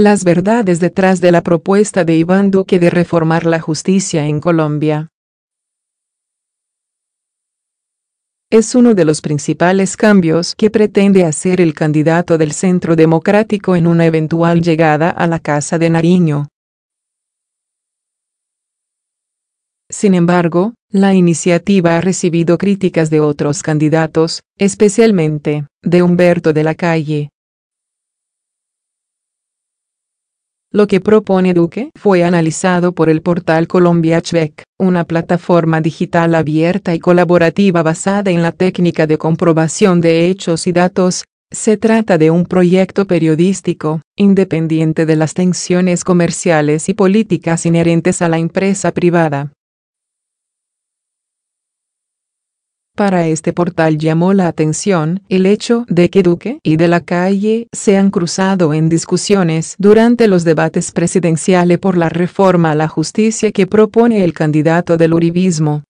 Las verdades detrás de la propuesta de Iván Duque de reformar la justicia en Colombia. Es uno de los principales cambios que pretende hacer el candidato del Centro Democrático en una eventual llegada a la Casa de Nariño. Sin embargo, la iniciativa ha recibido críticas de otros candidatos, especialmente de Humberto de la Calle, Lo que propone Duque fue analizado por el portal Colombia Check, una plataforma digital abierta y colaborativa basada en la técnica de comprobación de hechos y datos. Se trata de un proyecto periodístico, independiente de las tensiones comerciales y políticas inherentes a la empresa privada. Para este portal llamó la atención el hecho de que Duque y de la calle se han cruzado en discusiones durante los debates presidenciales por la reforma a la justicia que propone el candidato del Uribismo.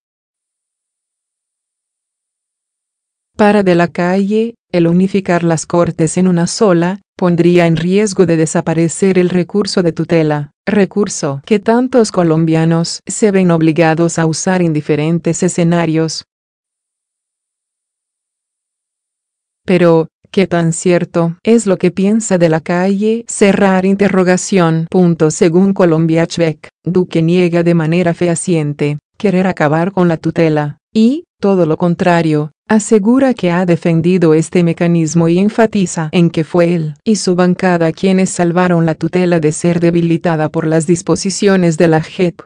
Para de la calle, el unificar las cortes en una sola, pondría en riesgo de desaparecer el recurso de tutela, recurso que tantos colombianos se ven obligados a usar en diferentes escenarios, Pero, ¿qué tan cierto es lo que piensa de la calle? Cerrar interrogación. Punto. Según Colombia Duque niega de manera fehaciente querer acabar con la tutela, y, todo lo contrario, asegura que ha defendido este mecanismo y enfatiza en que fue él y su bancada quienes salvaron la tutela de ser debilitada por las disposiciones de la JEP.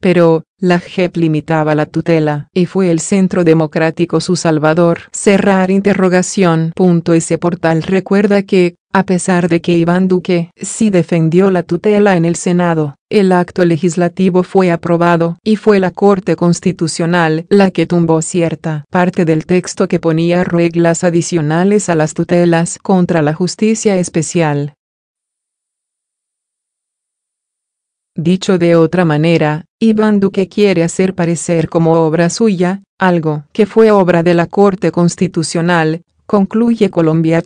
pero la JEP limitaba la tutela y fue el Centro Democrático su salvador. Cerrar interrogación. ese portal recuerda que, a pesar de que Iván Duque sí defendió la tutela en el Senado, el acto legislativo fue aprobado y fue la Corte Constitucional la que tumbó cierta parte del texto que ponía reglas adicionales a las tutelas contra la justicia especial. Dicho de otra manera, Iván Duque quiere hacer parecer como obra suya, algo que fue obra de la Corte Constitucional, concluye Colombia